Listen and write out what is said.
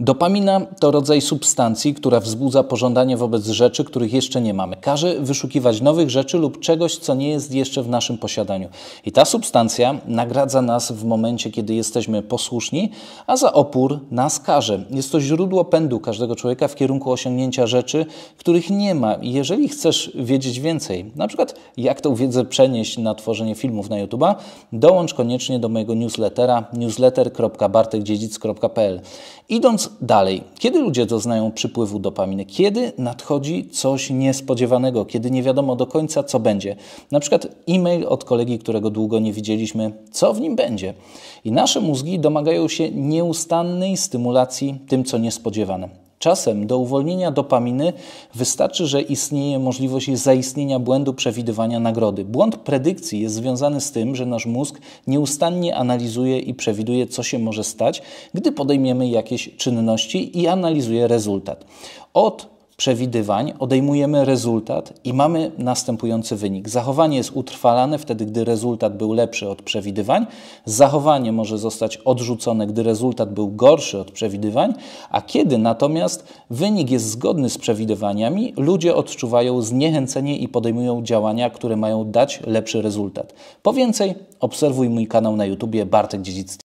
Dopamina to rodzaj substancji, która wzbudza pożądanie wobec rzeczy, których jeszcze nie mamy. Każe wyszukiwać nowych rzeczy lub czegoś, co nie jest jeszcze w naszym posiadaniu. I ta substancja nagradza nas w momencie, kiedy jesteśmy posłuszni, a za opór nas karze. Jest to źródło pędu każdego człowieka w kierunku osiągnięcia rzeczy, których nie ma. I Jeżeli chcesz wiedzieć więcej, na przykład jak tę wiedzę przenieść na tworzenie filmów na YouTube'a, dołącz koniecznie do mojego newslettera newsletter.bartekdziedzic.pl. Idąc dalej, kiedy ludzie doznają przypływu dopaminy? Kiedy nadchodzi coś niespodziewanego, kiedy nie wiadomo do końca, co będzie? Na przykład e-mail od kolegi, którego długo nie widzieliśmy, co w nim będzie? I nasze mózgi domagają się nieustannej stymulacji tym, co niespodziewane. Czasem do uwolnienia dopaminy wystarczy, że istnieje możliwość zaistnienia błędu przewidywania nagrody. Błąd predykcji jest związany z tym, że nasz mózg nieustannie analizuje i przewiduje, co się może stać, gdy podejmiemy jakieś czynności i analizuje rezultat. Od przewidywań, odejmujemy rezultat i mamy następujący wynik. Zachowanie jest utrwalane wtedy, gdy rezultat był lepszy od przewidywań, zachowanie może zostać odrzucone, gdy rezultat był gorszy od przewidywań, a kiedy natomiast wynik jest zgodny z przewidywaniami, ludzie odczuwają zniechęcenie i podejmują działania, które mają dać lepszy rezultat. Po więcej, obserwuj mój kanał na YouTubie Bartek Dziedzicki.